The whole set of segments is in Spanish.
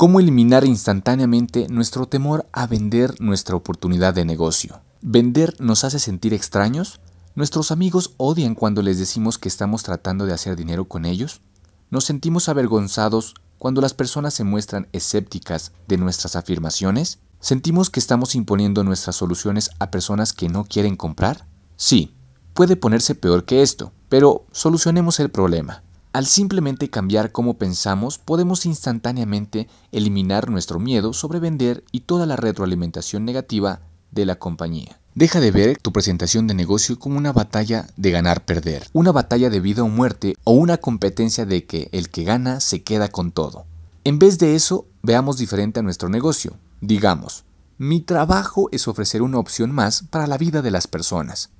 ¿Cómo eliminar instantáneamente nuestro temor a vender nuestra oportunidad de negocio? ¿Vender nos hace sentir extraños? ¿Nuestros amigos odian cuando les decimos que estamos tratando de hacer dinero con ellos? ¿Nos sentimos avergonzados cuando las personas se muestran escépticas de nuestras afirmaciones? ¿Sentimos que estamos imponiendo nuestras soluciones a personas que no quieren comprar? Sí, puede ponerse peor que esto, pero solucionemos el problema. Al simplemente cambiar cómo pensamos, podemos instantáneamente eliminar nuestro miedo sobre vender y toda la retroalimentación negativa de la compañía. Deja de ver tu presentación de negocio como una batalla de ganar-perder, una batalla de vida o muerte o una competencia de que el que gana se queda con todo. En vez de eso, veamos diferente a nuestro negocio. Digamos, mi trabajo es ofrecer una opción más para la vida de las personas.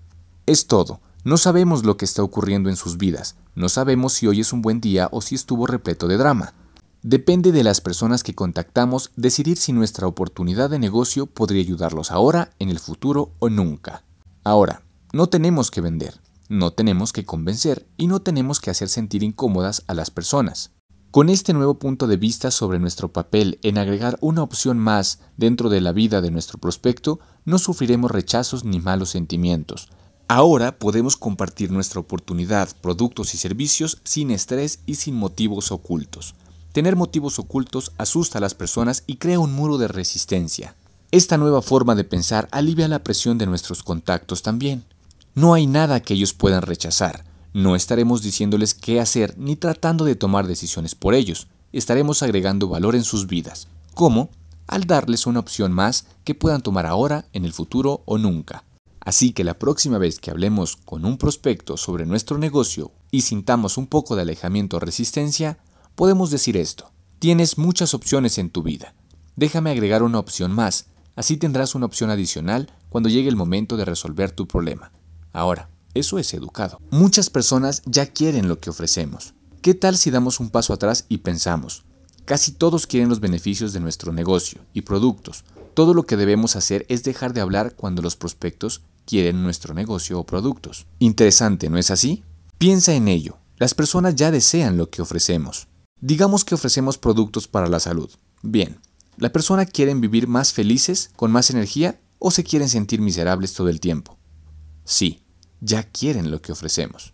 Es todo. No sabemos lo que está ocurriendo en sus vidas, no sabemos si hoy es un buen día o si estuvo repleto de drama. Depende de las personas que contactamos decidir si nuestra oportunidad de negocio podría ayudarlos ahora, en el futuro o nunca. Ahora, no tenemos que vender, no tenemos que convencer y no tenemos que hacer sentir incómodas a las personas. Con este nuevo punto de vista sobre nuestro papel en agregar una opción más dentro de la vida de nuestro prospecto, no sufriremos rechazos ni malos sentimientos, Ahora podemos compartir nuestra oportunidad, productos y servicios sin estrés y sin motivos ocultos. Tener motivos ocultos asusta a las personas y crea un muro de resistencia. Esta nueva forma de pensar alivia la presión de nuestros contactos también. No hay nada que ellos puedan rechazar. No estaremos diciéndoles qué hacer ni tratando de tomar decisiones por ellos. Estaremos agregando valor en sus vidas. ¿Cómo? Al darles una opción más que puedan tomar ahora, en el futuro o nunca. Así que la próxima vez que hablemos con un prospecto sobre nuestro negocio y sintamos un poco de alejamiento o resistencia, podemos decir esto. Tienes muchas opciones en tu vida. Déjame agregar una opción más, así tendrás una opción adicional cuando llegue el momento de resolver tu problema. Ahora, eso es educado. Muchas personas ya quieren lo que ofrecemos. ¿Qué tal si damos un paso atrás y pensamos? Casi todos quieren los beneficios de nuestro negocio y productos. Todo lo que debemos hacer es dejar de hablar cuando los prospectos quieren nuestro negocio o productos. Interesante, ¿no es así? Piensa en ello. Las personas ya desean lo que ofrecemos. Digamos que ofrecemos productos para la salud. Bien, ¿la persona quiere vivir más felices, con más energía o se quieren sentir miserables todo el tiempo? Sí, ya quieren lo que ofrecemos.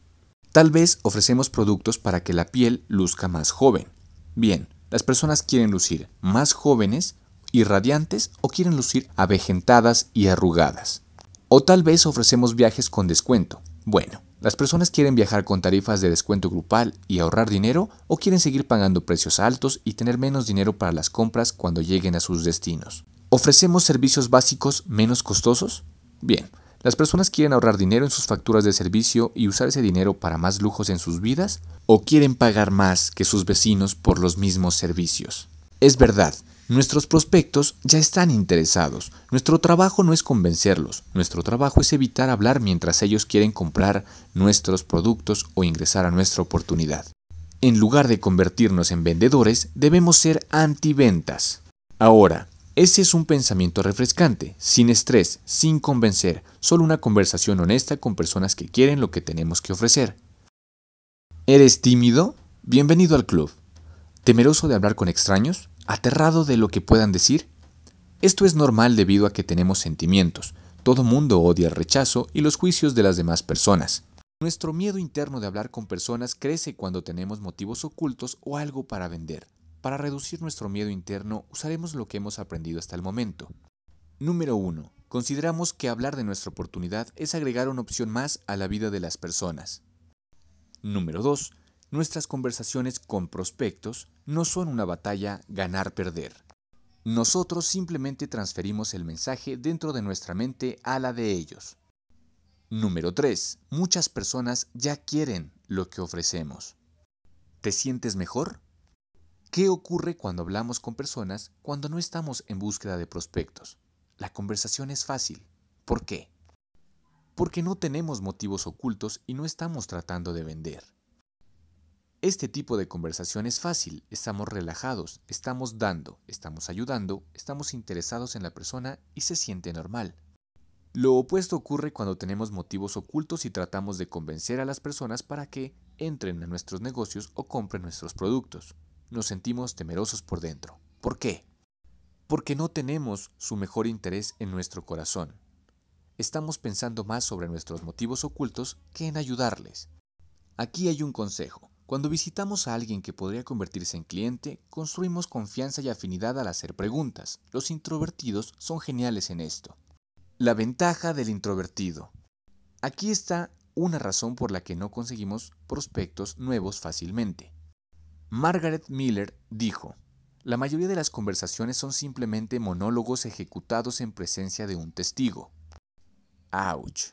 Tal vez ofrecemos productos para que la piel luzca más joven. Bien, las personas quieren lucir más jóvenes y radiantes o quieren lucir avejentadas y arrugadas. O tal vez ofrecemos viajes con descuento. Bueno, las personas quieren viajar con tarifas de descuento grupal y ahorrar dinero o quieren seguir pagando precios altos y tener menos dinero para las compras cuando lleguen a sus destinos. ¿Ofrecemos servicios básicos menos costosos? Bien, las personas quieren ahorrar dinero en sus facturas de servicio y usar ese dinero para más lujos en sus vidas o quieren pagar más que sus vecinos por los mismos servicios. Es verdad, nuestros prospectos ya están interesados. Nuestro trabajo no es convencerlos, nuestro trabajo es evitar hablar mientras ellos quieren comprar nuestros productos o ingresar a nuestra oportunidad. En lugar de convertirnos en vendedores, debemos ser antiventas. Ahora, ese es un pensamiento refrescante, sin estrés, sin convencer, solo una conversación honesta con personas que quieren lo que tenemos que ofrecer. ¿Eres tímido? Bienvenido al club temeroso de hablar con extraños, aterrado de lo que puedan decir. Esto es normal debido a que tenemos sentimientos. Todo mundo odia el rechazo y los juicios de las demás personas. Nuestro miedo interno de hablar con personas crece cuando tenemos motivos ocultos o algo para vender. Para reducir nuestro miedo interno usaremos lo que hemos aprendido hasta el momento. Número 1. Consideramos que hablar de nuestra oportunidad es agregar una opción más a la vida de las personas. Número 2 nuestras conversaciones con prospectos no son una batalla ganar-perder. Nosotros simplemente transferimos el mensaje dentro de nuestra mente a la de ellos. Número 3. Muchas personas ya quieren lo que ofrecemos. ¿Te sientes mejor? ¿Qué ocurre cuando hablamos con personas cuando no estamos en búsqueda de prospectos? La conversación es fácil. ¿Por qué? Porque no tenemos motivos ocultos y no estamos tratando de vender. Este tipo de conversación es fácil, estamos relajados, estamos dando, estamos ayudando, estamos interesados en la persona y se siente normal. Lo opuesto ocurre cuando tenemos motivos ocultos y tratamos de convencer a las personas para que entren a nuestros negocios o compren nuestros productos. Nos sentimos temerosos por dentro. ¿Por qué? Porque no tenemos su mejor interés en nuestro corazón. Estamos pensando más sobre nuestros motivos ocultos que en ayudarles. Aquí hay un consejo. Cuando visitamos a alguien que podría convertirse en cliente, construimos confianza y afinidad al hacer preguntas. Los introvertidos son geniales en esto. La ventaja del introvertido. Aquí está una razón por la que no conseguimos prospectos nuevos fácilmente. Margaret Miller dijo, la mayoría de las conversaciones son simplemente monólogos ejecutados en presencia de un testigo. ¡Auch!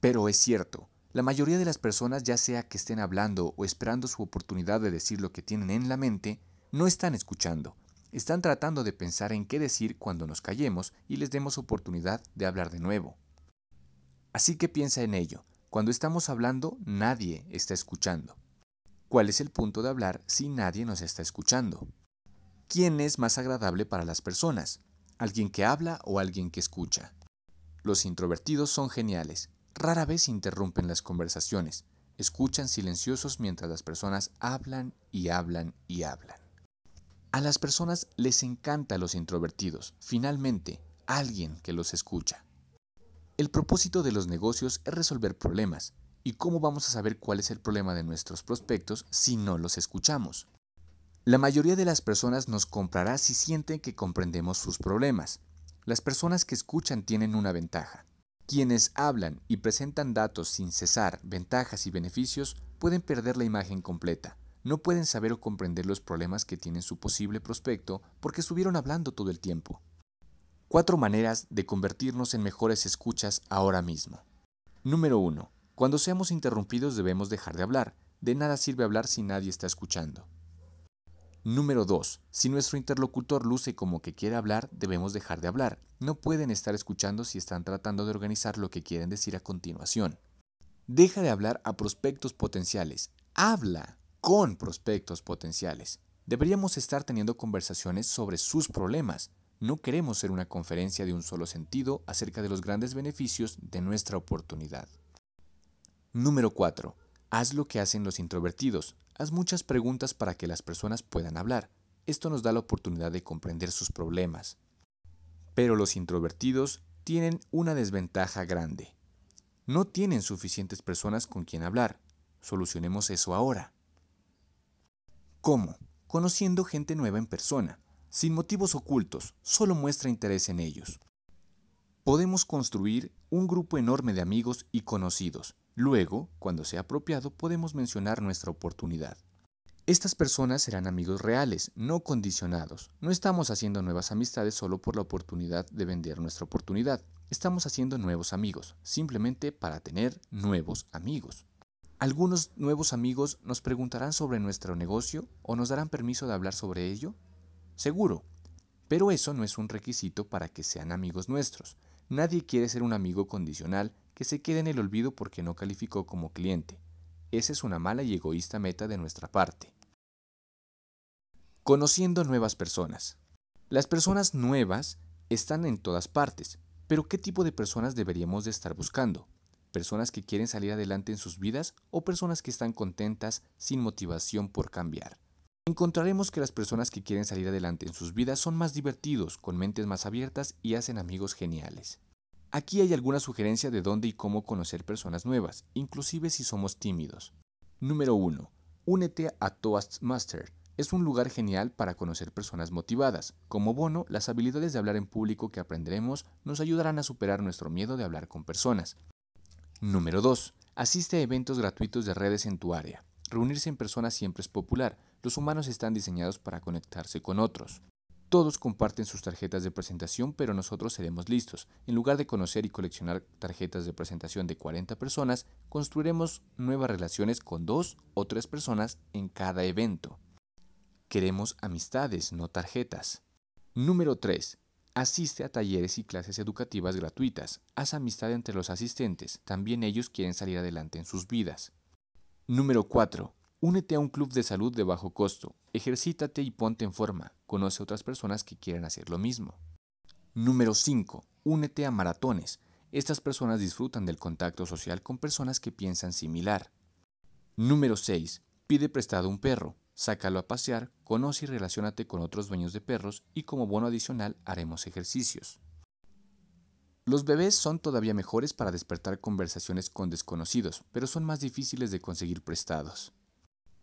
Pero es cierto, la mayoría de las personas, ya sea que estén hablando o esperando su oportunidad de decir lo que tienen en la mente, no están escuchando. Están tratando de pensar en qué decir cuando nos callemos y les demos oportunidad de hablar de nuevo. Así que piensa en ello. Cuando estamos hablando, nadie está escuchando. ¿Cuál es el punto de hablar si nadie nos está escuchando? ¿Quién es más agradable para las personas? ¿Alguien que habla o alguien que escucha? Los introvertidos son geniales, Rara vez interrumpen las conversaciones, escuchan silenciosos mientras las personas hablan y hablan y hablan. A las personas les encanta los introvertidos, finalmente, alguien que los escucha. El propósito de los negocios es resolver problemas, y cómo vamos a saber cuál es el problema de nuestros prospectos si no los escuchamos. La mayoría de las personas nos comprará si sienten que comprendemos sus problemas. Las personas que escuchan tienen una ventaja. Quienes hablan y presentan datos sin cesar, ventajas y beneficios, pueden perder la imagen completa. No pueden saber o comprender los problemas que tiene su posible prospecto porque estuvieron hablando todo el tiempo. Cuatro maneras de convertirnos en mejores escuchas ahora mismo. Número 1. Cuando seamos interrumpidos debemos dejar de hablar. De nada sirve hablar si nadie está escuchando. Número 2. Si nuestro interlocutor luce como que quiere hablar, debemos dejar de hablar. No pueden estar escuchando si están tratando de organizar lo que quieren decir a continuación. Deja de hablar a prospectos potenciales. Habla con prospectos potenciales. Deberíamos estar teniendo conversaciones sobre sus problemas. No queremos ser una conferencia de un solo sentido acerca de los grandes beneficios de nuestra oportunidad. Número 4. Haz lo que hacen los introvertidos, Haz muchas preguntas para que las personas puedan hablar. Esto nos da la oportunidad de comprender sus problemas. Pero los introvertidos tienen una desventaja grande. No tienen suficientes personas con quien hablar. Solucionemos eso ahora. ¿Cómo? Conociendo gente nueva en persona, sin motivos ocultos, solo muestra interés en ellos. Podemos construir un grupo enorme de amigos y conocidos, Luego, cuando sea apropiado, podemos mencionar nuestra oportunidad. Estas personas serán amigos reales, no condicionados. No estamos haciendo nuevas amistades solo por la oportunidad de vender nuestra oportunidad. Estamos haciendo nuevos amigos, simplemente para tener nuevos amigos. Algunos nuevos amigos nos preguntarán sobre nuestro negocio o nos darán permiso de hablar sobre ello. Seguro. Pero eso no es un requisito para que sean amigos nuestros. Nadie quiere ser un amigo condicional que se quede en el olvido porque no calificó como cliente. Esa es una mala y egoísta meta de nuestra parte. Conociendo nuevas personas. Las personas nuevas están en todas partes, pero ¿qué tipo de personas deberíamos de estar buscando? ¿Personas que quieren salir adelante en sus vidas o personas que están contentas sin motivación por cambiar? Encontraremos que las personas que quieren salir adelante en sus vidas son más divertidos, con mentes más abiertas y hacen amigos geniales. Aquí hay alguna sugerencia de dónde y cómo conocer personas nuevas, inclusive si somos tímidos. Número 1. Únete a Toastmaster. Es un lugar genial para conocer personas motivadas. Como bono, las habilidades de hablar en público que aprenderemos nos ayudarán a superar nuestro miedo de hablar con personas. Número 2. Asiste a eventos gratuitos de redes en tu área. Reunirse en persona siempre es popular. Los humanos están diseñados para conectarse con otros. Todos comparten sus tarjetas de presentación, pero nosotros seremos listos. En lugar de conocer y coleccionar tarjetas de presentación de 40 personas, construiremos nuevas relaciones con dos o tres personas en cada evento. Queremos amistades, no tarjetas. Número 3. Asiste a talleres y clases educativas gratuitas. Haz amistad entre los asistentes. También ellos quieren salir adelante en sus vidas. Número 4. Únete a un club de salud de bajo costo, ejercítate y ponte en forma, conoce a otras personas que quieren hacer lo mismo. Número 5. Únete a maratones. Estas personas disfrutan del contacto social con personas que piensan similar. Número 6. Pide prestado un perro, sácalo a pasear, conoce y relaciónate con otros dueños de perros y como bono adicional haremos ejercicios. Los bebés son todavía mejores para despertar conversaciones con desconocidos, pero son más difíciles de conseguir prestados.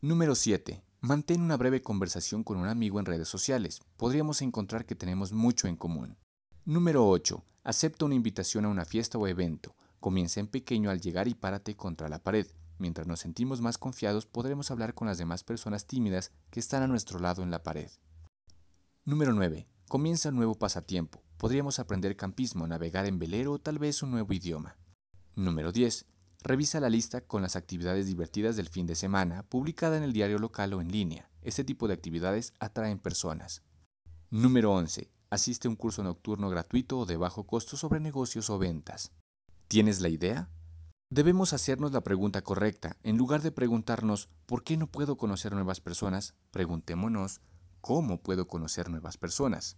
Número 7. Mantén una breve conversación con un amigo en redes sociales. Podríamos encontrar que tenemos mucho en común. Número 8. Acepta una invitación a una fiesta o evento. Comienza en pequeño al llegar y párate contra la pared. Mientras nos sentimos más confiados, podremos hablar con las demás personas tímidas que están a nuestro lado en la pared. Número 9. Comienza un nuevo pasatiempo. Podríamos aprender campismo, navegar en velero o tal vez un nuevo idioma. Número 10. Revisa la lista con las actividades divertidas del fin de semana publicada en el diario local o en línea. Este tipo de actividades atraen personas. Número 11. Asiste a un curso nocturno gratuito o de bajo costo sobre negocios o ventas. ¿Tienes la idea? Debemos hacernos la pregunta correcta. En lugar de preguntarnos ¿por qué no puedo conocer nuevas personas? Preguntémonos ¿cómo puedo conocer nuevas personas?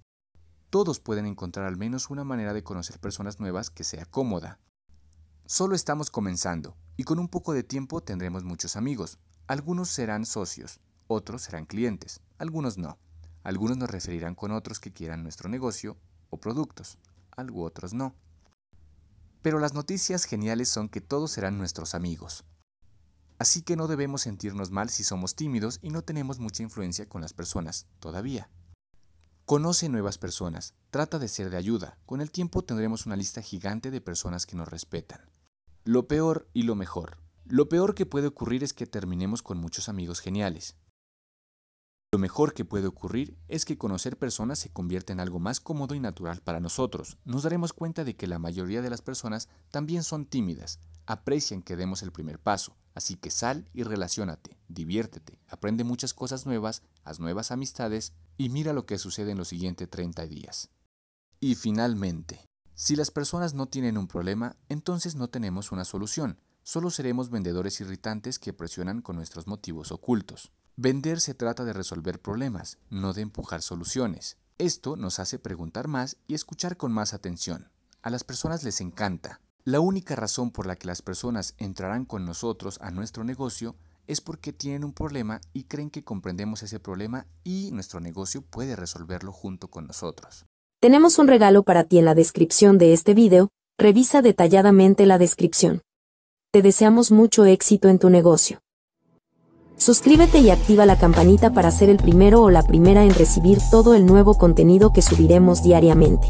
Todos pueden encontrar al menos una manera de conocer personas nuevas que sea cómoda. Solo estamos comenzando y con un poco de tiempo tendremos muchos amigos. Algunos serán socios, otros serán clientes, algunos no. Algunos nos referirán con otros que quieran nuestro negocio o productos, algo otros no. Pero las noticias geniales son que todos serán nuestros amigos. Así que no debemos sentirnos mal si somos tímidos y no tenemos mucha influencia con las personas todavía. Conoce nuevas personas, trata de ser de ayuda, con el tiempo tendremos una lista gigante de personas que nos respetan. Lo peor y lo mejor. Lo peor que puede ocurrir es que terminemos con muchos amigos geniales. Lo mejor que puede ocurrir es que conocer personas se convierte en algo más cómodo y natural para nosotros. Nos daremos cuenta de que la mayoría de las personas también son tímidas, aprecian que demos el primer paso, así que sal y relaciónate, diviértete, aprende muchas cosas nuevas, haz nuevas amistades y mira lo que sucede en los siguientes 30 días. Y finalmente, si las personas no tienen un problema, entonces no tenemos una solución, solo seremos vendedores irritantes que presionan con nuestros motivos ocultos. Vender se trata de resolver problemas, no de empujar soluciones. Esto nos hace preguntar más y escuchar con más atención. A las personas les encanta. La única razón por la que las personas entrarán con nosotros a nuestro negocio es porque tienen un problema y creen que comprendemos ese problema y nuestro negocio puede resolverlo junto con nosotros. Tenemos un regalo para ti en la descripción de este video, revisa detalladamente la descripción. Te deseamos mucho éxito en tu negocio. Suscríbete y activa la campanita para ser el primero o la primera en recibir todo el nuevo contenido que subiremos diariamente.